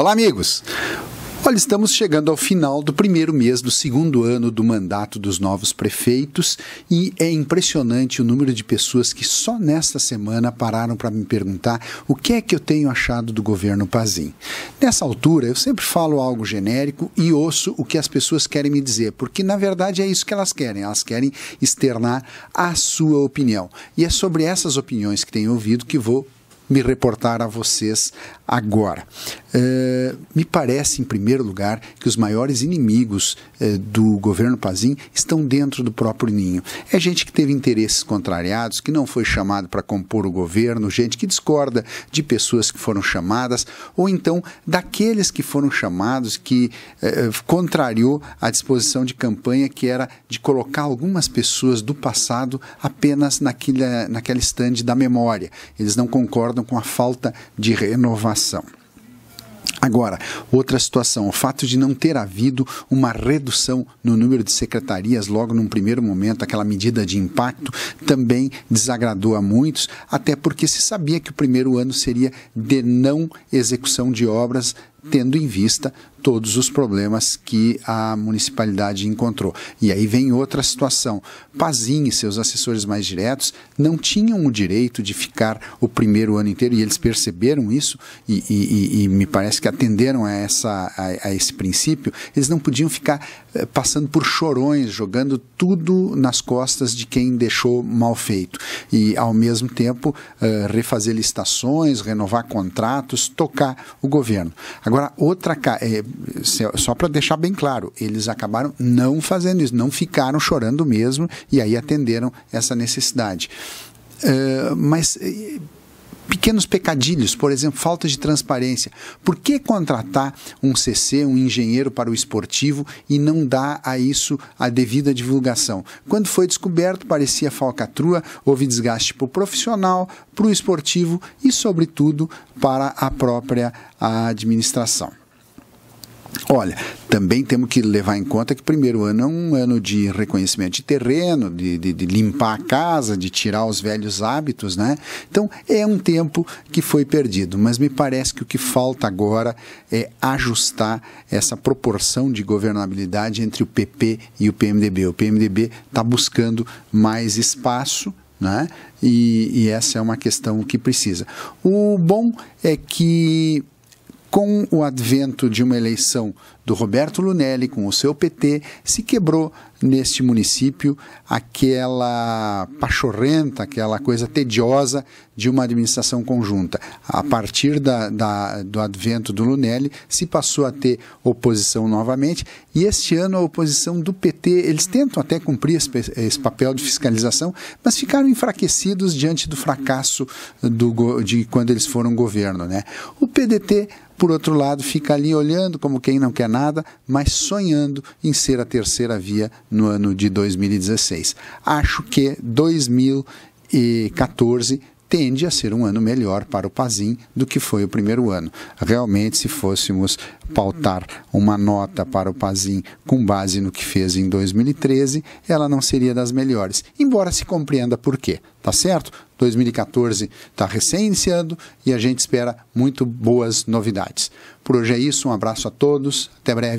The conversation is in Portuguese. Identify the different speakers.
Speaker 1: Olá, amigos! Olha, estamos chegando ao final do primeiro mês do segundo ano do mandato dos novos prefeitos e é impressionante o número de pessoas que só nesta semana pararam para me perguntar o que é que eu tenho achado do governo Pazim. Nessa altura, eu sempre falo algo genérico e ouço o que as pessoas querem me dizer, porque na verdade é isso que elas querem, elas querem externar a sua opinião. E é sobre essas opiniões que tenho ouvido que vou me reportar a vocês Agora, eh, me parece, em primeiro lugar, que os maiores inimigos eh, do governo Pazim estão dentro do próprio ninho. É gente que teve interesses contrariados, que não foi chamado para compor o governo, gente que discorda de pessoas que foram chamadas, ou então daqueles que foram chamados que uh, contrariou a disposição de campanha que era de colocar algumas pessoas do passado apenas naquela estande da memória. Eles não concordam com a falta de renovação situação. Agora, outra situação, o fato de não ter havido uma redução no número de secretarias logo num primeiro momento, aquela medida de impacto, também desagradou a muitos, até porque se sabia que o primeiro ano seria de não execução de obras, tendo em vista todos os problemas que a municipalidade encontrou. E aí vem outra situação. Pazin e seus assessores mais diretos não tinham o direito de ficar o primeiro ano inteiro, e eles perceberam isso, e, e, e me parece que atenderam a, essa, a, a esse princípio, eles não podiam ficar eh, passando por chorões, jogando tudo nas costas de quem deixou mal feito. E, ao mesmo tempo, eh, refazer licitações, renovar contratos, tocar o governo. Agora, outra. Eh, só para deixar bem claro, eles acabaram não fazendo isso, não ficaram chorando mesmo e aí atenderam essa necessidade. Uh, mas eh, pequenos pecadilhos, por exemplo, falta de transparência. Por que contratar um CC, um engenheiro para o esportivo e não dar a isso a devida divulgação? Quando foi descoberto, parecia falcatrua, houve desgaste para o profissional, para o esportivo e, sobretudo, para a própria administração. Olha, também temos que levar em conta que o primeiro ano é um ano de reconhecimento de terreno, de, de, de, limpar a casa, de tirar os velhos hábitos, né? Então é um tempo que foi perdido, mas me parece que o que falta agora é ajustar essa proporção de governabilidade entre o PP e o PMDB. O PMDB está buscando mais espaço né? E, e, essa é uma questão que precisa. O bom é que com o advento de uma eleição do Roberto Lunelli com o seu PT, se quebrou neste município aquela pachorrenta, aquela coisa tediosa de uma administração conjunta. A partir da, da, do advento do Lunelli, se passou a ter oposição novamente, e este ano a oposição do PT, eles tentam até cumprir esse, esse papel de fiscalização, mas ficaram enfraquecidos diante do fracasso do, de quando eles foram governo. Né? O PDT, por outro lado, fica ali olhando como quem não quer nada nada, mas sonhando em ser a terceira via no ano de 2016. Acho que 2014 tende a ser um ano melhor para o Pazim do que foi o primeiro ano. Realmente, se fôssemos pautar uma nota para o Pazim com base no que fez em 2013, ela não seria das melhores, embora se compreenda por quê, tá certo? 2014 está recém-iniciando e a gente espera muito boas novidades. Por hoje é isso, um abraço a todos, até breve.